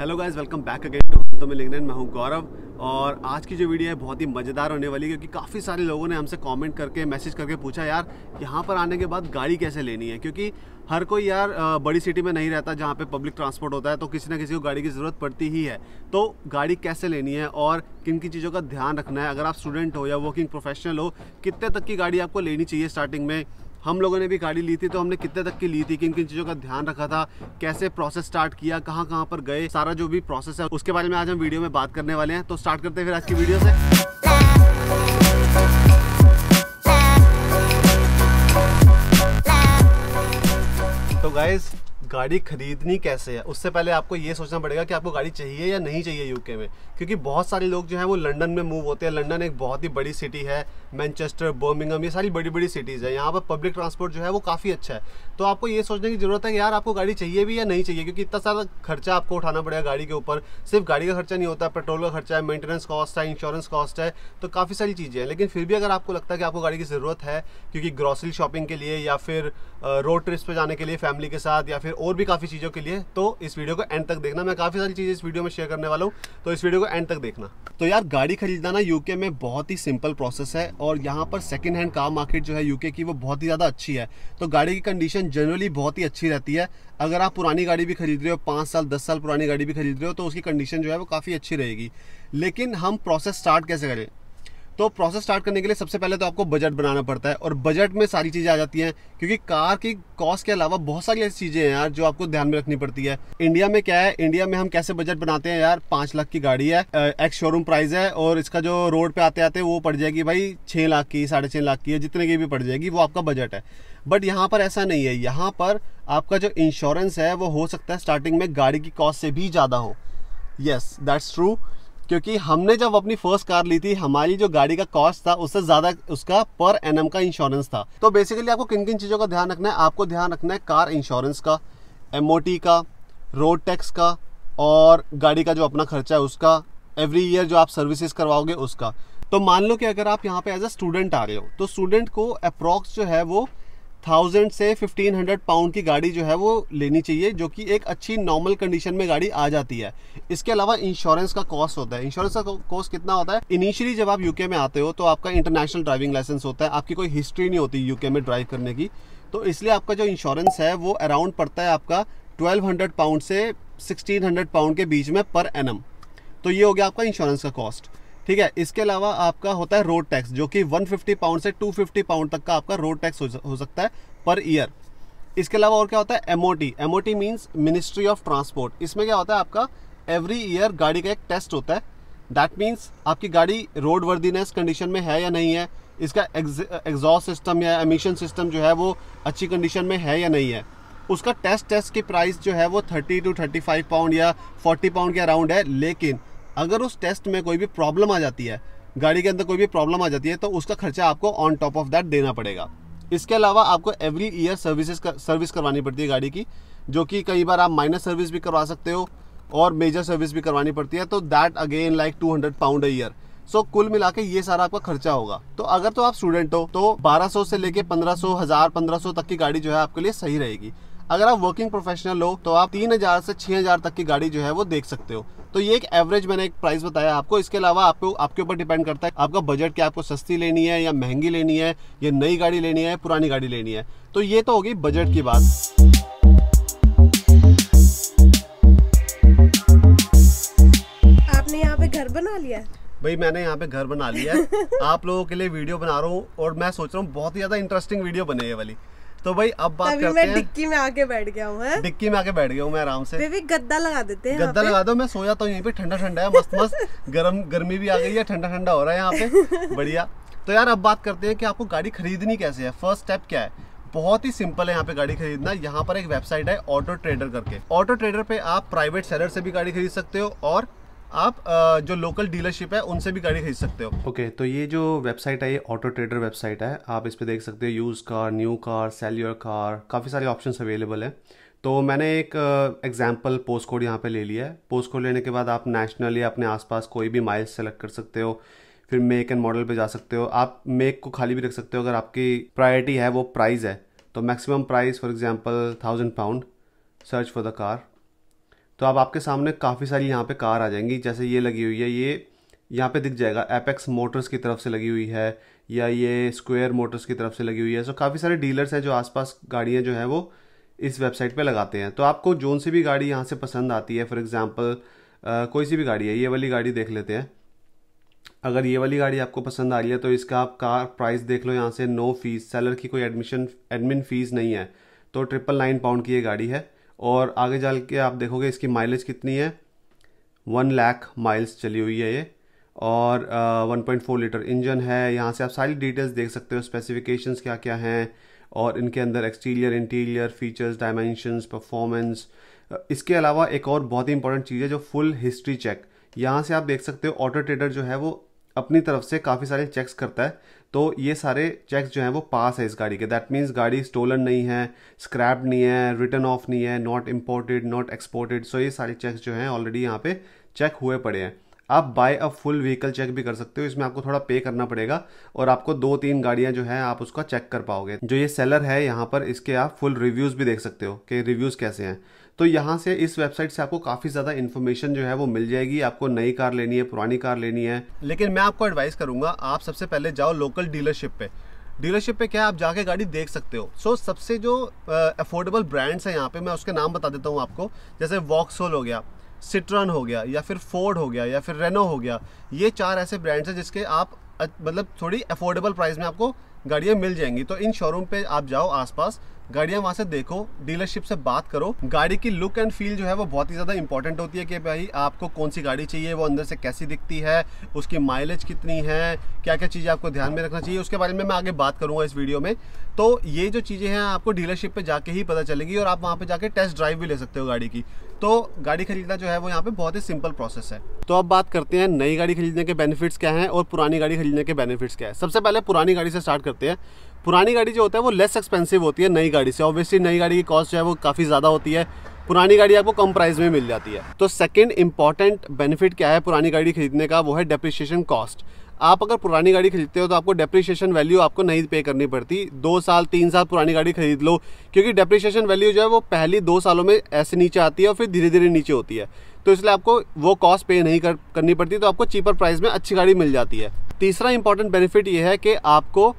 hello guys welcome back again to तो मैं लिंगन मैं हूं गौरव और आज की जो वीडियो है बहुत ही मज़ेदार होने वाली है क्योंकि काफ़ी सारे लोगों ने हमसे कमेंट करके मैसेज करके पूछा यार यहाँ पर आने के बाद गाड़ी कैसे लेनी है क्योंकि हर कोई यार बड़ी सिटी में नहीं रहता जहाँ पे पब्लिक ट्रांसपोर्ट होता है तो किसी ना किसी को गाड़ी की ज़रूरत पड़ती ही है तो गाड़ी कैसे लेनी है और किन किन चीज़ों का ध्यान रखना है अगर आप स्टूडेंट हो या वर्किंग प्रोफेशनल हो कितने तक की गाड़ी आपको लेनी चाहिए स्टार्टिंग में हम लोगों ने भी गाड़ी ली थी तो हमने कितने तक की ली थी किन किन चीज़ों का ध्यान रखा था कैसे प्रोसेस स्टार्ट किया कहाँ कहाँ पर गए सारा जो भी प्रोसेस है उसके बारे में आज हम वीडियो में बात करने वाले हैं तो स्टार्ट करते हैं फिर आज की वीडियो से तो गाइज गाड़ी खरीदनी कैसे है उससे पहले आपको ये सोचना पड़ेगा कि आपको गाड़ी चाहिए या नहीं चाहिए यूके में क्योंकि बहुत सारे लोग जो हैं वो लंदन में मूव होते हैं लंदन एक बहुत ही बड़ी सिटी है मैनचेस्टर बर्मिंगम ये सारी बड़ी बड़ी सिटीज़ है यहाँ पर पब्लिक ट्रांसपोर्ट जो है वो काफ़ी अच्छा है तो आपको ये सोचने की ज़रूरत है कि यार आपको गाड़ी चाहिए भी या नहीं चाहिए क्योंकि इतना सारा खर्चा आपको उठाना पड़ेगा गाड़ी के ऊपर सिर्फ गाड़ी का खर्चा नहीं होता पेट्रोल का खर्चा है मेंटेनेंस कॉस्ट है इंश्योरेंस कॉस्ट है तो काफ़ी सारी चीज़ें हैं लेकिन फिर भी अगर आपको लगता है कि आपको गाड़ी की ज़रूरत है क्योंकि ग्रॉसरी शॉपिंग के लिए या फिर रोड ट्रिप्स पर जाने के लिए फैमिली के साथ या फिर और भी काफ़ी चीज़ों के लिए तो इस वीडियो को एंड तक देखना मैं काफ़ी सारी चीज़ें इस वीडियो में शेयर करने वाला हूँ तो इस वीडियो को एंड तक देखना तो यार गाड़ी खरीदना ना यूके में बहुत ही सिंपल प्रोसेस है और यहाँ पर सेकेंड हैंड कार मार्केट जो है यूके की वो बहुत ही ज़्यादा अच्छी है तो गाड़ी की कंडीशन जनरली बहुत ही अच्छी रहती है अगर आप पुरानी गाड़ी भी खरीद रहे हो पाँच साल दस साल पुरानी गाड़ी भी खरीद रहे हो तो उसकी कंडीशन जो है वो काफ़ी अच्छी रहेगी लेकिन हम प्रोसेस स्टार्ट कैसे करें तो प्रोसेस स्टार्ट करने के लिए सबसे पहले तो आपको बजट बनाना पड़ता है और बजट में सारी चीज़ें आ जाती हैं क्योंकि कार की कॉस्ट के अलावा बहुत सारी ऐसी चीज़ें हैं यार जो आपको ध्यान में रखनी पड़ती है इंडिया में क्या है इंडिया में हम कैसे बजट बनाते हैं यार पाँच लाख की गाड़ी है एक्स शोरूम प्राइस है और इसका जो रोड पे आते आते वो पड़ जाएगी भाई छः लाख की साढ़े लाख की है जितने की भी पड़ जाएगी वो आपका बजट है बट यहाँ पर ऐसा नहीं है यहाँ पर आपका जो इंश्योरेंस है वो हो सकता है स्टार्टिंग में गाड़ी की कॉस्ट से भी ज़्यादा हो येस दैट्स ट्रू क्योंकि हमने जब अपनी फर्स्ट कार ली थी हमारी जो गाड़ी का कॉस्ट था उससे ज्यादा उसका पर एन का इंश्योरेंस था तो बेसिकली आपको किन किन चीज़ों का ध्यान रखना है आपको ध्यान रखना है कार इंश्योरेंस का एम का रोड टैक्स का और गाड़ी का जो अपना खर्चा है उसका एवरी ईयर जो आप सर्विसेज करवाओगे उसका तो मान लो कि अगर आप यहाँ पे एज अ स्टूडेंट आ रहे हो तो स्टूडेंट को अप्रॉक्स जो है वो थाउजेंड से फिफ्टीन हंड्रेड पाउंड की गाड़ी जो है वो लेनी चाहिए जो कि एक अच्छी नॉर्मल कंडीशन में गाड़ी आ जाती है इसके अलावा इंश्योरेंस का कॉस्ट होता है इंश्योरेंस का कॉस्ट कितना होता है इनिशियली जब आप यूके में आते हो तो आपका इंटरनेशनल ड्राइविंग लाइसेंस होता है आपकी कोई हिस्ट्री नहीं होती यूके में ड्राइव करने की तो इसलिए आपका जो इंश्योरेंस है वो अराउंड पड़ता है आपका ट्वेल्व हंड्रेड पाउंड से सिक्सटीन हंड्रेड पाउंड के बीच में पर एन तो ये हो गया आपका इंश्योरेंस का कॉस्ट ठीक है इसके अलावा आपका होता है रोड टैक्स जो कि 150 पाउंड से 250 पाउंड तक का आपका रोड टैक्स हो सकता है पर ईयर इसके अलावा और क्या होता है T O T means ministry of transport इसमें क्या होता है आपका एवरी ईयर गाड़ी का एक टेस्ट होता है दैट मीन्स आपकी गाड़ी रोड वर्दीनेस कंडीशन में है या नहीं है इसका एग्जॉस्ट सिस्टम या एमिशन सिस्टम जो है वो अच्छी कंडीशन में है या नहीं है उसका टेस्ट टेस्ट की प्राइस जो है वो thirty two thirty five pound या फोर्टी पाउंड के अराउंड है लेकिन अगर उस टेस्ट में कोई भी प्रॉब्लम आ जाती है गाड़ी के अंदर कोई भी प्रॉब्लम आ जाती है तो उसका खर्चा आपको ऑन टॉप ऑफ दैट देना पड़ेगा इसके अलावा आपको एवरी ईयर सर्विसेज कर, सर्विस करवानी पड़ती है गाड़ी की जो कि कई बार आप माइनर सर्विस भी करवा सकते हो और मेजर सर्विस भी करवानी पड़ती है तो that again like two hundred pound year so कुल मिला के ये सारा आपका खर्चा होगा तो अगर तो आप स्टूडेंट हो तो 1200 से लेके 1500 हजार 1500 तक की गाड़ी जो है आपके लिए सही रहेगी अगर आप वर्किंग प्रोफेशनल हो तो आप तीन हजार से छह हजार तक की गाड़ी जो है वो देख सकते हो तो ये एक एवरेज मैंने एक प्राइस बताया आपको इसके अलावा आपको आपके ऊपर डिपेंड करता है आपका बजट क्या आपको सस्ती लेनी है या महंगी लेनी है या नई गाड़ी लेनी है पुरानी गाड़ी लेनी है तो ये तो होगी बजट की बात आपने यहाँ पे घर बना लिया भाई मैंने यहाँ पे घर बना लिया है आप लोगों के लिए वीडियो बना रहा हूँ और मैं सोच रहा हूँ बहुत ही ज्यादा इंटरेस्टिंग वीडियो बने ये वाली तो भाई अब बात करते मैं डिक्की में आके बैठ गया हूँ डिक्की में आके बैठ गया हूँ मैं आराम से बेबी गद्दा लगा देते हैं गद्दा लगा दो मैं सोया तो यहीं पे ठंडा ठंडा है मस्त मस्त गर्म गर्मी भी आ गई है ठंडा ठंडा हो रहा है यहाँ पे बढ़िया तो यार अब बात करते हैं कि आपको गाड़ी खरीदनी कैसे है फर्स्ट स्टेप क्या है बहुत ही सिंपल है यहाँ पे गाड़ी खरीदना यहाँ पर एक वेबसाइट है ऑटो ट्रेडर करके ऑटो ट्रेडर पे आप प्राइवेट सेलर से भी गाड़ी खरीद सकते हो और आप जो लोकल डीलरशिप है उनसे भी गाड़ी खरीद सकते हो ओके okay, तो ये जो वेबसाइट है ये ऑटो ट्रेडर वेबसाइट है आप इस पर देख सकते हो use car new car sell your car काफ़ी सारे ऑप्शन अवेलेबल हैं तो मैंने एक एग्जाम्पल पोस्ट कोड यहाँ पे ले लिया है पोस्ट कोड लेने के बाद आप नेशनल या अपने आसपास कोई भी माइल्स सेलेक्ट कर सकते हो फिर मेक एंड मॉडल पे जा सकते हो आप मेक को खाली भी रख सकते हो अगर आपकी प्रायोरिटी है वो प्राइस है तो maximum price for example thousand pound search for the car तो अब आपके सामने काफ़ी सारी यहाँ पे कार आ जाएंगी जैसे ये लगी हुई है ये यहाँ पे दिख जाएगा एपेक्स मोटर्स की तरफ से लगी हुई है या ये स्क्वायर मोटर्स की तरफ से लगी हुई है सो काफ़ी सारे डीलर्स हैं जो आसपास गाड़ियाँ जो है वो इस वेबसाइट पे लगाते हैं तो आपको जोन सी भी गाड़ी यहाँ से पसंद आती है फॉर एग्ज़ाम्पल कोई सी भी गाड़ी है ये वाली गाड़ी देख लेते हैं अगर ये वाली गाड़ी आपको पसंद आ रही है तो इसका आप कार प्राइस देख लो यहाँ से नो फीस सेलर की कोई एडमिशन एडमिन फ़ीस नहीं है तो ट्रिपल नाइन पाउंड की ये गाड़ी है और आगे जाल के आप देखोगे इसकी माइलेज कितनी है वन लाख माइल्स चली हुई है ये और one point four litre engine है यहाँ से आप सारी डिटेल्स देख सकते हो स्पेसिफिकेशंस क्या क्या हैं और इनके अंदर exterior interior features dimensions performance इसके अलावा एक और बहुत ही इंपॉर्टेंट चीज़ है जो फुल हिस्ट्री चेक यहाँ से आप देख सकते हो ऑटो ट्रेडर जो है वो अपनी तरफ से काफ़ी सारे चेक्स करता है तो ये सारे चेक्स जो हैं वो पास है इस गाड़ी के दैट मीन्स गाड़ी स्टोलन नहीं है स्क्रैप नहीं है रिटर्न ऑफ नहीं है not imported not exported so ये सारे चेक्स जो हैं ऑलरेडी यहाँ पे चेक हुए पड़े हैं आप buy a full vehicle check भी कर सकते हो इसमें आपको थोड़ा पे करना पड़ेगा और आपको दो तीन गाड़ियां जो है आप उसका चेक कर पाओगे जो ये सेलर है यहाँ पर इसके आप फुल रिव्यूज़ भी देख सकते हो कि रिव्यूज़ कैसे हैं तो यहाँ से इस वेबसाइट से आपको काफ़ी ज़्यादा इन्फॉर्मेशन जो है वो मिल जाएगी आपको नई कार लेनी है पुरानी कार लेनी है लेकिन मैं आपको एडवाइस करूंगा आप सबसे पहले जाओ लोकल डीलरशिप पे डीलरशिप पे क्या आप जाके गाड़ी देख सकते हो सो so, सबसे जो अफोर्डेबल ब्रांड्स हैं यहाँ पे मैं उसके नाम बता देता हूँ आपको जैसे वॉक्सोल हो गया सिट्रन हो गया या फिर फोर्ड हो गया या फिर रेनो हो गया ये चार ऐसे ब्रांड्स हैं जिसके आप मतलब थोड़ी अफोर्डेबल प्राइस में आपको गाड़ियाँ मिल जाएंगी तो इन शोरूम पे आप जाओ आसपास गाड़ियाँ वहाँ से देखो डीलरशिप से बात करो गाड़ी की लुक एंड फील जो है वो बहुत ही ज़्यादा इंपॉर्टेंट होती है कि भाई आपको कौन सी गाड़ी चाहिए वो अंदर से कैसी दिखती है उसकी माइलेज कितनी है क्या क्या चीज़ें आपको ध्यान में रखना चाहिए उसके बारे में मैं आगे बात करूँगा इस वीडियो में तो ये जो चीज़ें हैं आपको डीलरशिप पर जाके ही पता चलेगी और आप वहाँ पर जाके टेस्ट ड्राइव भी ले सकते हो गाड़ी की तो गाड़ी खरीदना जो है वो यहाँ पे बहुत ही सिंपल प्रोसेस है तो अब बात करते हैं नई गाड़ी खरीदने के बेनिफिट्स क्या हैं और पुरानी गाड़ी खरीदने के बेनिफिट्स क्या है सबसे पहले पुरानी गाड़ी से स्टार्ट करते हैं पुरानी गाड़ी जो होता है वो लेस एक्सपेंसिव होती है नई गाड़ी से ऑब्वियसली नई गाड़ी की कॉस्ट जो है वो काफ़ी ज़्यादा होती है पुरानी गाड़ी आपको कम प्राइस में मिल जाती है तो सेकंड इंपॉर्टेंट बेनिफिट क्या है पुरानी गाड़ी खरीदने का वो है डेप्रिशिएशन कॉस्ट आप अगर पुरानी गाड़ी खरीदते हो तो आपको डेप्रिशिएशन वैल्यू आपको नहीं पे करनी पड़ती दो साल तीन साल पुरानी गाड़ी खरीद लो क्योंकि डेप्रिशिएशन वैल्यू जो है वो पहली दो सालों में ऐसे नीचे आती है और फिर धीरे धीरे नीचे होती है तो इसलिए आपको वो कॉस्ट पे नहीं कर, करनी पड़ती तो आपको चीपर प्राइस में अच्छी गाड़ी मिल जाती है तीसरा इंपॉर्टेंट बेनिफिट ये है कि आपको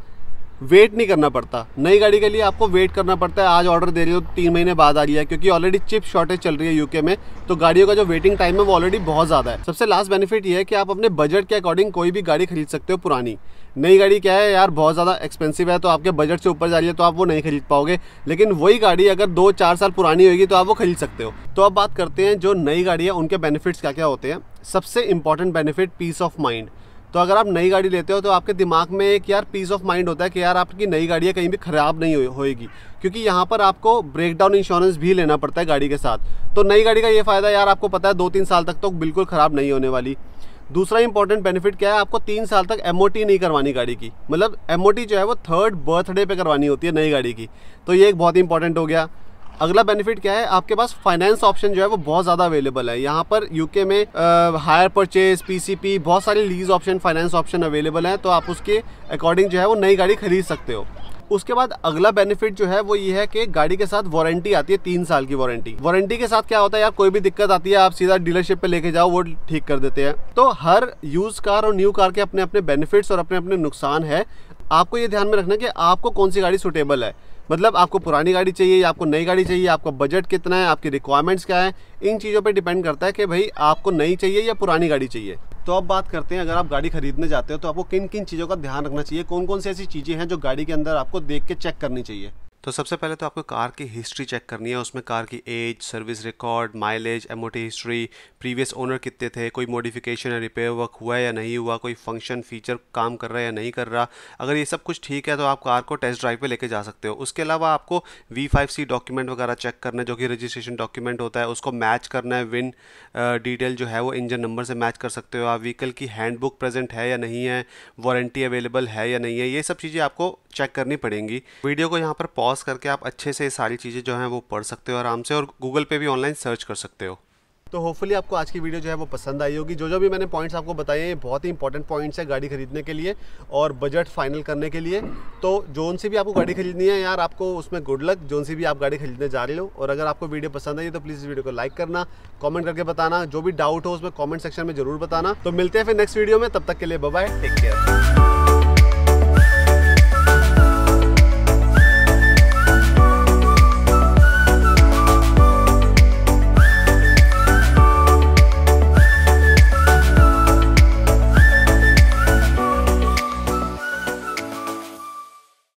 वेट नहीं करना पड़ता नई गाड़ी के लिए आपको वेट करना पड़ता है आज ऑर्डर दे रही हो तीन महीने बाद आ रही है क्योंकि ऑलरेडी चिप शॉर्टेज चल रही है यूके में तो गाड़ियों का जो वेटिंग टाइम है वो ऑलरेडी बहुत ज़्यादा है सबसे लास्ट बेनिफिट ये है कि आप अपने बजट के अकॉर्डिंग कोई भी गाड़ी खरीद सकते हो पुरानी नई गाड़ी क्या है यार बहुत ज़्यादा एक्सपेंसिव है तो आपके बजट से ऊपर जा रही है तो आप वो नहीं खरीद पाओगे लेकिन वही गाड़ी अगर दो चार साल पुरानी होगी तो आप वो खरीद सकते हो तो अब बात करते हैं जो नई गाड़ी है उनके बेनिफिट्स क्या क्या होते हैं सबसे important benefit peace of mind तो अगर आप नई गाड़ी लेते हो तो आपके दिमाग में एक यार पीस ऑफ माइंड होता है कि यार आपकी नई गाड़ी कहीं भी ख़राब नहीं होएगी क्योंकि यहाँ पर आपको ब्रेक डाउन इंश्योरेंस भी लेना पड़ता है गाड़ी के साथ तो नई गाड़ी का ये फ़ायदा यार आपको पता है दो तीन साल तक तो बिल्कुल ख़राब नहीं होने वाली दूसरा इंपॉर्टेंट बेनिफिट क्या है आपको तीन साल तक एम नहीं करवानी गाड़ी की मतलब एम जो है वो थर्ड बर्थडे पर करवानी होती है नई गाड़ी की तो ये एक बहुत इंपॉर्टेंट हो गया अगला बेनिफिट क्या है आपके पास फाइनेंस ऑप्शन जो है वो बहुत ज़्यादा अवेलेबल है यहाँ पर यूके में हायर परचेज पीसीपी बहुत सारे lease option finance option available हैं तो आप उसके अकॉर्डिंग जो है वो नई गाड़ी खरीद सकते हो उसके बाद अगला बेनिफिट जो है वो ये है कि गाड़ी के साथ वारंटी आती है तीन साल की वारंटी वारंटी के साथ क्या होता है यार कोई भी दिक्कत आती है आप सीधा डीलरशिप पे लेके जाओ वो ठीक कर देते हैं तो हर यूज कार और न्यू कार के अपने अपने बेनिफिट्स और अपने अपने नुकसान है आपको ये ध्यान में रखना कि आपको कौन सी गाड़ी सुटेबल है मतलब आपको पुरानी गाड़ी चाहिए या आपको नई गाड़ी चाहिए आपका बजट कितना है आपकी रिक्वायरमेंट्स क्या है इन चीज़ों पर डिपेंड करता है कि भाई आपको नई चाहिए या पुरानी गाड़ी चाहिए तो अब बात करते हैं अगर आप गाड़ी खरीदने जाते हो तो आपको किन किन चीज़ों का ध्यान रखना चाहिए कौन कौन सी ऐसी चीज़ें हैं जो गाड़ी के अंदर आपको देख के चेक करनी चाहिए तो सबसे पहले तो आपको कार की हिस्ट्री चेक करनी है उसमें कार की age service record mileage M history previous owner कितने थे कोई मॉडिफिकेशन या रिपेयर वर्क हुआ है या नहीं हुआ कोई फंक्शन फीचर काम कर रहा है या नहीं कर रहा अगर ये सब कुछ ठीक है तो आप कार को टेस्ट ड्राइव पर लेके जा सकते हो उसके अलावा आपको वी डॉक्यूमेंट वगैरह चेक करना है जो कि रजिस्ट्रेशन डॉक्यूमेंट होता है उसको मैच करना है विन डिटेल जो है वो इंजन नंबर से मैच कर सकते हो आप व्हीकल की हैंडबुक प्रेजेंट है या नहीं है वारंटी अवेलेबल है या नहीं है ये सब चीज़ें आपको चेक करनी पड़ेंगी वीडियो को यहाँ पर पॉज पॉज करके आप अच्छे से सारी चीज़ें जो हैं वो पढ़ सकते हो आराम से और गूगल पे भी ऑनलाइन सर्च कर सकते हो तो होपफुली आपको आज की वीडियो जो है वो पसंद आई होगी जो जो भी मैंने पॉइंट्स आपको बताए हैं बहुत ही इंपॉर्टेंट पॉइंट्स है गाड़ी खरीदने के लिए और बजट फाइनल करने के लिए तो जोन सी भी आपको गाड़ी खरीदनी है यार आपको उसमें गुड लक जोन सी भी आप गाड़ी खरीदने जा रहे हो और अगर आपको वीडियो पसंद आई तो प्लीज़ इस वीडियो को लाइक करना कॉमेंट करके बताना जो भी डाउट हो उसमें कॉमेंट सेक्शन में जरूर बताना तो मिलते हैं फिर नेक्स्ट वीडियो में तब तक के लिए बाय टेक केयर